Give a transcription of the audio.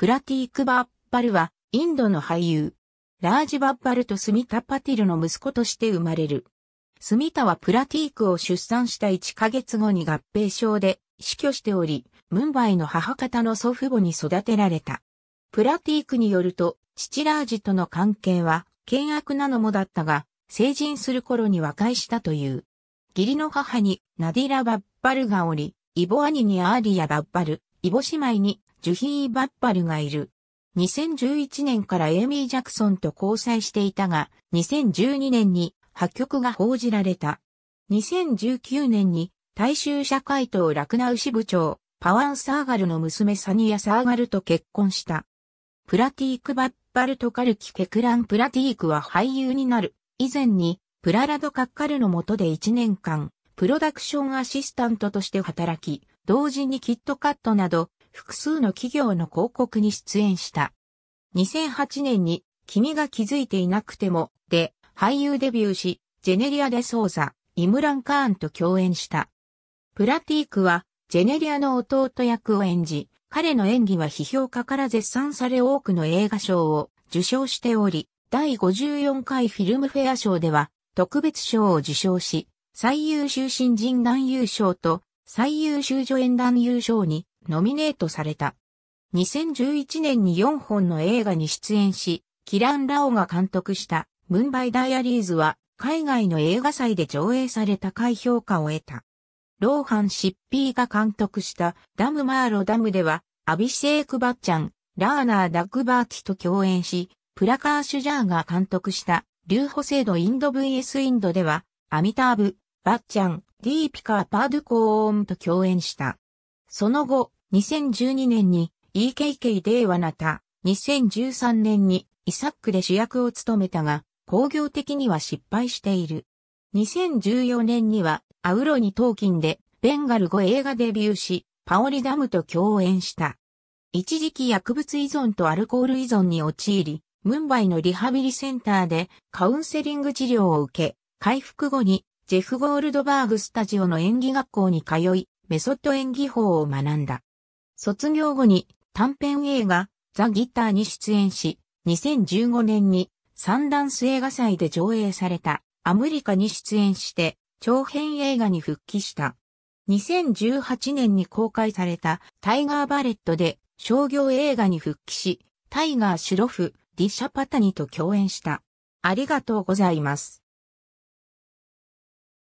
プラティーク・バッバルは、インドの俳優。ラージ・バッバルとスミタ・パティルの息子として生まれる。スミタはプラティークを出産した1ヶ月後に合併症で死去しており、ムンバイの母方の祖父母に育てられた。プラティークによると、父ラージとの関係は、険悪なのもだったが、成人する頃に和解したという。義理の母にナディラ・バッバルがおり、イボ兄にアーリア・バッバル、イボ姉妹にジュヒー・バッパルがいる。2011年からエイミー・ジャクソンと交際していたが、2012年に破局が報じられた。2019年に大衆社会党ラクナウ支部長、パワン・サーガルの娘サニア・サーガルと結婚した。プラティーク・バッパルとカルキ・ケクラン・プラティークは俳優になる。以前に、プララド・カッカルの下で1年間、プロダクションアシスタントとして働き、同時にキットカットなど複数の企業の広告に出演した。2008年に君が気づいていなくてもで俳優デビューし、ジェネリア・でソーザ、イムラン・カーンと共演した。プラティークはジェネリアの弟役を演じ、彼の演技は批評家から絶賛され多くの映画賞を受賞しており、第54回フィルムフェア賞では特別賞を受賞し、最優秀新人男優賞と最優秀助演男優賞にノミネートされた。2011年に4本の映画に出演し、キラン・ラオが監督したムンバイ・ダイアリーズは海外の映画祭で上映され高い評価を得た。ローハン・シッピーが監督したダム・マーロ・ダムでは、アビシェーク・バッチャン、ラーナー・ダッグバーティと共演し、プラカーシュ・ジャーが監督したリューホセード・インド VS インドでは、アミターブ、バッチャン、ディーピカー・パードゥコーンと共演した。その後、2012年に EKK デーワナタ、2013年にイサックで主役を務めたが、工業的には失敗している。2014年にはアウロニトーキンでベンガル語映画デビューし、パオリダムと共演した。一時期薬物依存とアルコール依存に陥り、ムンバイのリハビリセンターでカウンセリング治療を受け、回復後にジェフ・ゴールドバーグスタジオの演技学校に通い、メソッド演技法を学んだ。卒業後に短編映画ザ・ギターに出演し、2015年にサンダンス映画祭で上映されたアメリカに出演して長編映画に復帰した。2018年に公開されたタイガーバレットで商業映画に復帰し、タイガー・シュロフ、ディ・シャパタニと共演した。ありがとうございます。